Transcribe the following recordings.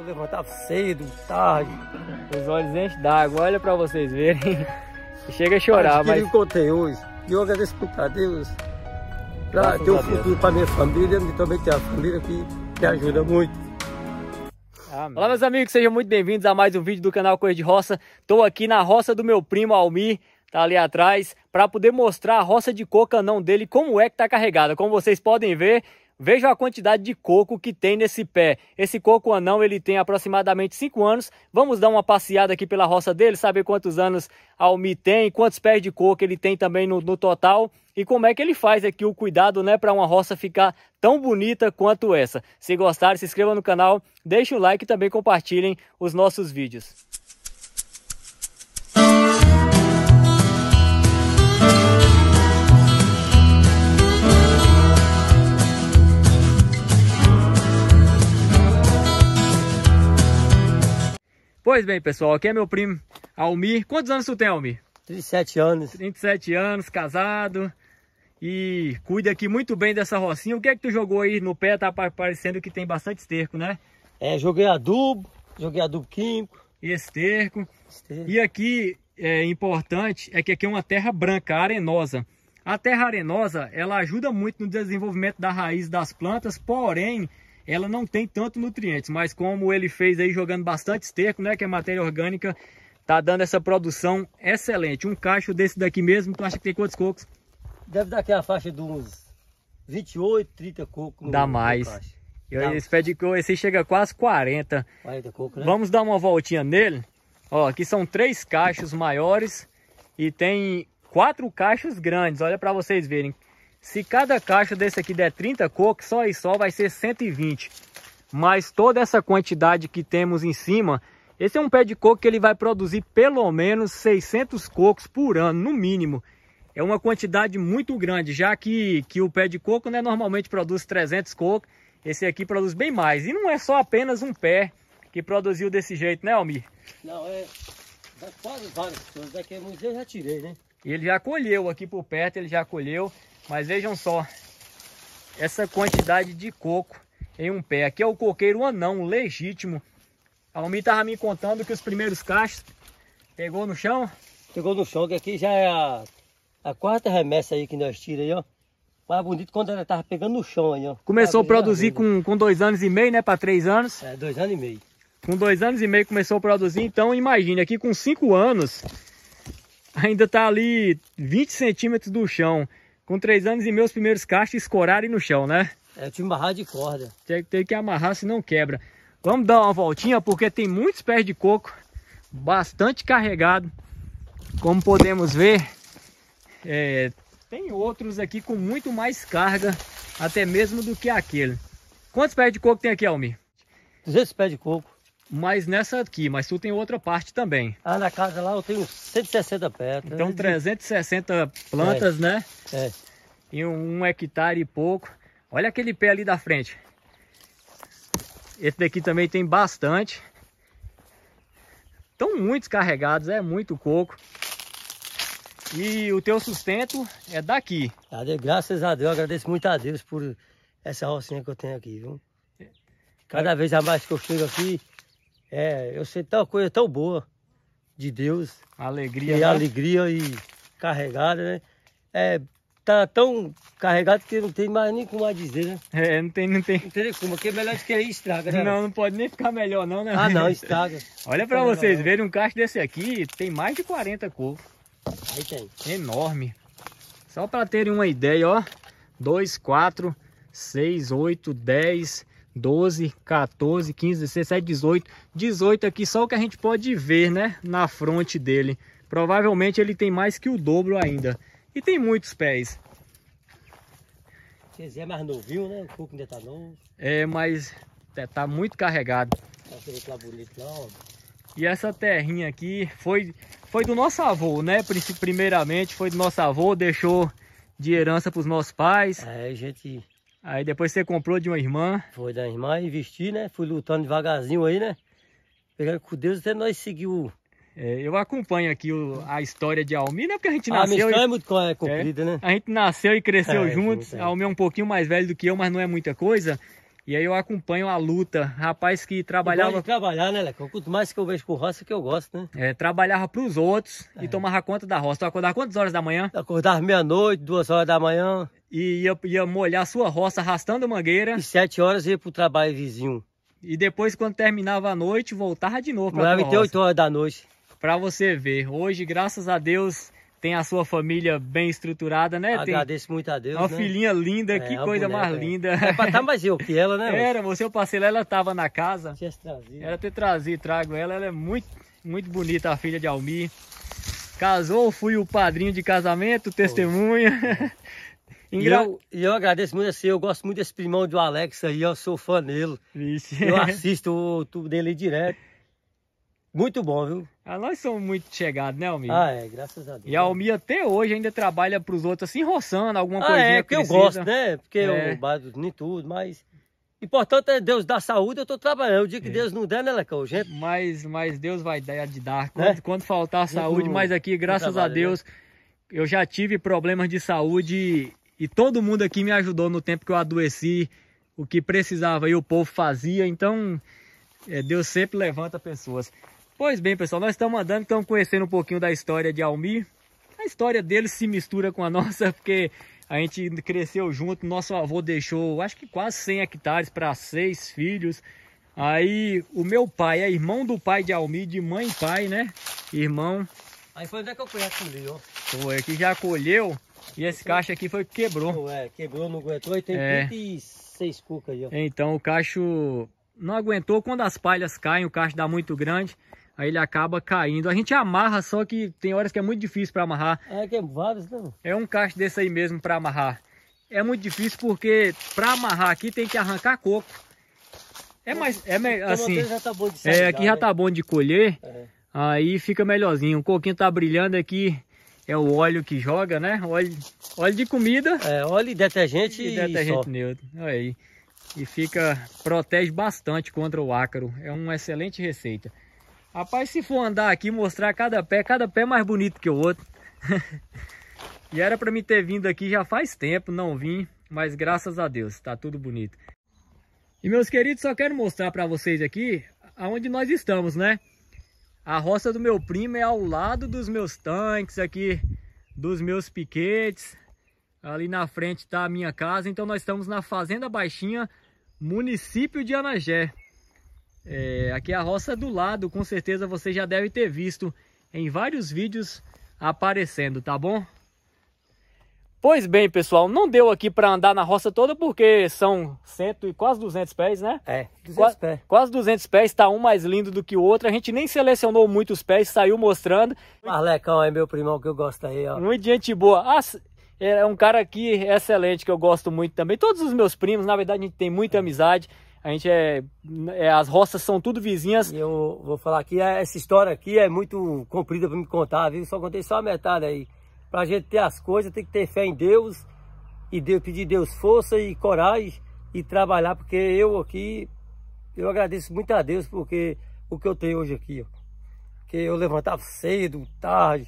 Eu levantava cedo, tarde. Os olhos enchem d'água, olha para vocês verem. Chega a chorar, mas... Que contei hoje. E eu agradeço por a Deus. Pra ter um futuro para minha família e também ter a família que me ajuda muito. Amém. Olá meus amigos, sejam muito bem-vindos a mais um vídeo do canal Coisa de Roça. Estou aqui na roça do meu primo Almir, tá ali atrás, para poder mostrar a roça de coca não dele, como é que tá carregada. Como vocês podem ver, Veja a quantidade de coco que tem nesse pé. Esse coco anão, ele tem aproximadamente 5 anos. Vamos dar uma passeada aqui pela roça dele, saber quantos anos Almi tem, quantos pés de coco ele tem também no, no total e como é que ele faz aqui o cuidado, né, para uma roça ficar tão bonita quanto essa. Se gostaram, se inscrevam no canal, deixem o like e também compartilhem os nossos vídeos. Pois bem, pessoal, aqui é meu primo Almir. Quantos anos tu tem, Almir? 37 anos. 37 anos, casado. E cuida aqui muito bem dessa rocinha. O que é que tu jogou aí no pé? Tá parecendo que tem bastante esterco, né? É, joguei adubo, joguei adubo químico. Esterco. esterco. E aqui é importante é que aqui é uma terra branca, arenosa. A terra arenosa, ela ajuda muito no desenvolvimento da raiz das plantas, porém, ela não tem tanto nutrientes, mas como ele fez aí jogando bastante esterco, né, que a é matéria orgânica tá dando essa produção excelente. Um cacho desse daqui mesmo, tu acha que tem quantos cocos? Deve dar aqui a faixa de uns 28, 30 cocos. Dá mais. No caixa. Eu, Dá. Esse de esse chega quase 40. 40 cocos, né? Vamos dar uma voltinha nele. Ó, aqui são três cachos maiores e tem quatro cachos grandes. Olha para vocês verem. Se cada caixa desse aqui der 30 cocos, só e só vai ser 120. Mas toda essa quantidade que temos em cima, esse é um pé de coco que ele vai produzir pelo menos 600 cocos por ano, no mínimo. É uma quantidade muito grande, já que, que o pé de coco né, normalmente produz 300 cocos, esse aqui produz bem mais. E não é só apenas um pé que produziu desse jeito, né Almir? Não, é quase várias pessoas Daqui a muitos eu já tirei, né? E ele já colheu aqui por perto, ele já colheu. Mas vejam só essa quantidade de coco em um pé. Aqui é o coqueiro anão, legítimo. A Almi estava me contando que os primeiros cachos pegou no chão. Pegou no chão, que aqui já é a, a quarta remessa aí que nós tiramos aí, ó. Mais bonito quando ela estava pegando no chão aí, ó. Começou a tá produzir com, com dois anos e meio, né? Para três anos. É, dois anos e meio. Com dois anos e meio começou a produzir, então imagine, aqui com cinco anos, ainda está ali 20 centímetros do chão com três anos e meus primeiros cachos escorarem no chão, né? É, eu tinha amarrar de corda. Tem, tem que amarrar, senão quebra. Vamos dar uma voltinha, porque tem muitos pés de coco, bastante carregado. Como podemos ver, é, tem outros aqui com muito mais carga, até mesmo do que aquele. Quantos pés de coco tem aqui, Almir? 200 pés de coco mas nessa aqui, mas tu tem outra parte também. Ah, na casa lá eu tenho 160 pedras. Então 360 plantas, é. né? É. E um, um, hectare e pouco. Olha aquele pé ali da frente. Esse daqui também tem bastante. Estão muitos carregados, é muito coco. E o teu sustento é daqui. Tá, graças a Deus, agradeço muito a Deus por essa rocinha que eu tenho aqui, viu? Cada vez a mais que eu chego aqui, é, eu sei tal coisa tão boa de Deus. Alegria. E né? alegria e carregada, né? É, tá tão carregado que não tem mais nem como a dizer, né? É, não tem, não tem. Não tem como, porque é melhor de que aí estraga, né? Não, não pode nem ficar melhor não, né? Ah não, estraga. Olha pra não vocês não. verem, um caixa desse aqui tem mais de 40 cocos. Aí tem. Enorme. Só pra terem uma ideia, ó. 2, 4, 6, 8, 10, 12, 14, 15, 17, 18. 18 aqui só o que a gente pode ver, né? Na fronte dele. Provavelmente ele tem mais que o dobro ainda. E tem muitos pés. Esse é mais novinho, né? O coco ainda tá novo. É, mas tá, tá muito carregado. Tá bonito, não. E essa terrinha aqui foi, foi do nosso avô, né? Primeiramente foi do nosso avô, deixou de herança para os nossos pais. É, a gente Aí depois você comprou de uma irmã. Foi da irmã, investi, né? Fui lutando devagarzinho aí, né? Pegando com Deus até nós seguiu. É, eu acompanho aqui o, a história de Almir, né? Porque a gente nasceu. A minha e... é muito é comprida, é, né? A gente nasceu e cresceu é, é juntos. É. Almir é um pouquinho mais velho do que eu, mas não é muita coisa. E aí eu acompanho a luta. Rapaz que trabalhava. Eu trabalhar, né, Leco? Quanto mais que eu vejo com roça que eu gosto, né? É, trabalhava pros outros é. e tomava conta da roça. Tu acordava quantas horas da manhã? Eu acordava meia-noite, duas horas da manhã e ia, ia molhar sua roça arrastando mangueira. E sete horas ia pro trabalho vizinho. E depois, quando terminava a noite, voltava de novo para a até oito horas da noite. Para você ver. Hoje, graças a Deus, tem a sua família bem estruturada, né? Agradeço tem muito a Deus. Uma né? filhinha linda, é, que coisa boneca, mais é. linda. É pra estar tá mais eu que ela, né? Era, você, eu passei lá, ela tava na casa. Tinha trazido. Era ter trazido, trago ela. Ela é muito, muito bonita, a filha de Almir. Casou, fui o padrinho de casamento, testemunha. Engra... E, eu, e eu agradeço muito assim, eu gosto muito desse primão do Alex aí, eu sou fã dele. Vixe. Eu assisto o tubo dele direto. Muito bom, viu? Ah, nós somos muito chegados, né, Almir? Ah, é, graças a Deus. E a Almir até hoje ainda trabalha para os outros assim, roçando alguma ah, coisinha é, que eu gosto, né? Porque é. eu bato nem tudo, mas... Importante é Deus dar saúde, eu estou trabalhando. O dia que é. Deus não der, né, Lecão? Gente... Mas, mas Deus vai dar de dar. Né? Quando, é? quando faltar saúde, mas aqui, graças a né? Deus, né? eu já tive problemas de saúde e todo mundo aqui me ajudou no tempo que eu adoeci. O que precisava e o povo fazia. Então, é, Deus sempre levanta pessoas. Pois bem, pessoal, nós estamos andando, estamos conhecendo um pouquinho da história de Almir. A história dele se mistura com a nossa, porque a gente cresceu junto. Nosso avô deixou, acho que quase 100 hectares para seis filhos. Aí o meu pai é irmão do pai de Almir, de mãe e pai, né? Irmão. Aí foi onde é que eu conheci, ó. Foi, que já colheu. E esse caixa aqui foi quebrou. É, quebrou, não aguentou e tem é. 26 cucas aí, ó. Então o cacho não aguentou. Quando as palhas caem, o cacho dá muito grande. Aí ele acaba caindo. A gente amarra, só que tem horas que é muito difícil para amarrar. É, que é vários, não. Né? É um cacho desse aí mesmo para amarrar. É muito difícil porque para amarrar aqui tem que arrancar coco. É mais, é me, assim, já tá bom de é, aqui já tá né? bom de colher, é. aí fica melhorzinho. O coquinho tá brilhando aqui, é o óleo que joga, né? Óleo, óleo de comida. É, óleo e detergente e, detergente neutro. Olha aí. E fica, protege bastante contra o ácaro. É uma excelente receita. Rapaz, se for andar aqui mostrar cada pé, cada pé é mais bonito que o outro. e era para mim ter vindo aqui já faz tempo, não vim, mas graças a Deus, está tudo bonito. E meus queridos, só quero mostrar para vocês aqui aonde nós estamos, né? A roça do meu primo é ao lado dos meus tanques aqui, dos meus piquetes. Ali na frente está a minha casa, então nós estamos na Fazenda Baixinha, município de Anagé. É, aqui é a roça do lado, com certeza você já deve ter visto em vários vídeos aparecendo, tá bom? Pois bem, pessoal, não deu aqui para andar na roça toda porque são cento e quase 200 pés, né? É, 200 Qua, pés. Quase 200 pés, tá um mais lindo do que o outro. A gente nem selecionou muitos pés, saiu mostrando. Marlecão é meu primão que eu gosto aí, ó. Muito gente boa. Ah, é um cara aqui excelente que eu gosto muito também. Todos os meus primos, na verdade, a gente tem muita amizade. A gente é, é, As roças são tudo vizinhas. E eu vou falar aqui, é, essa história aqui é muito comprida para me contar, viu? Só contei só a metade aí. Para a gente ter as coisas, tem que ter fé em Deus e Deus, pedir Deus força e coragem e trabalhar, porque eu aqui, eu agradeço muito a Deus porque o que eu tenho hoje aqui, ó, que eu levantava cedo, tarde.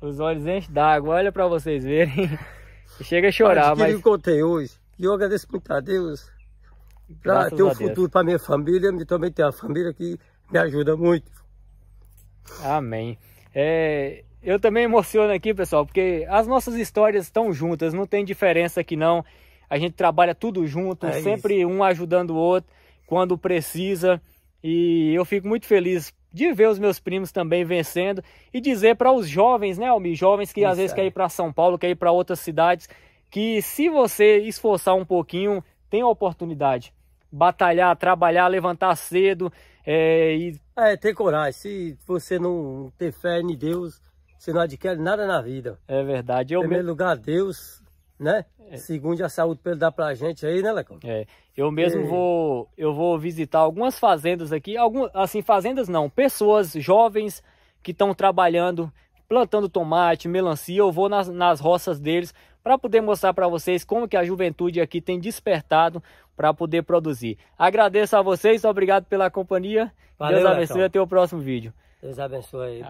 Os olhos enchem d'água, olha para vocês verem. Chega a chorar, mas... mas... que eu tenho hoje, e eu agradeço muito a Deus para ter um futuro para minha família, e também ter uma família que me ajuda muito. Amém. É, eu também emociono aqui, pessoal, porque as nossas histórias estão juntas, não tem diferença aqui não. A gente trabalha tudo junto, é sempre isso. um ajudando o outro quando precisa. E eu fico muito feliz de ver os meus primos também vencendo e dizer para os jovens, né, Almi? Jovens que isso às vezes é. querem ir para São Paulo, querem ir para outras cidades, que se você esforçar um pouquinho, tem a oportunidade. Batalhar, trabalhar, levantar cedo. É, e... é, ter coragem. Se você não ter fé em Deus, você não adquire nada na vida. É verdade. Eu em primeiro me... lugar, Deus, né? É. Segundo, a saúde pelo dá pra gente aí, né, Lecão? É. Eu mesmo vou eu vou visitar algumas fazendas aqui, algum, assim, fazendas não, pessoas jovens que estão trabalhando, plantando tomate, melancia, eu vou nas, nas roças deles para poder mostrar para vocês como que a juventude aqui tem despertado para poder produzir. Agradeço a vocês, obrigado pela companhia. Valeu, Deus abençoe, Lecão. até o próximo vídeo. Deus abençoe.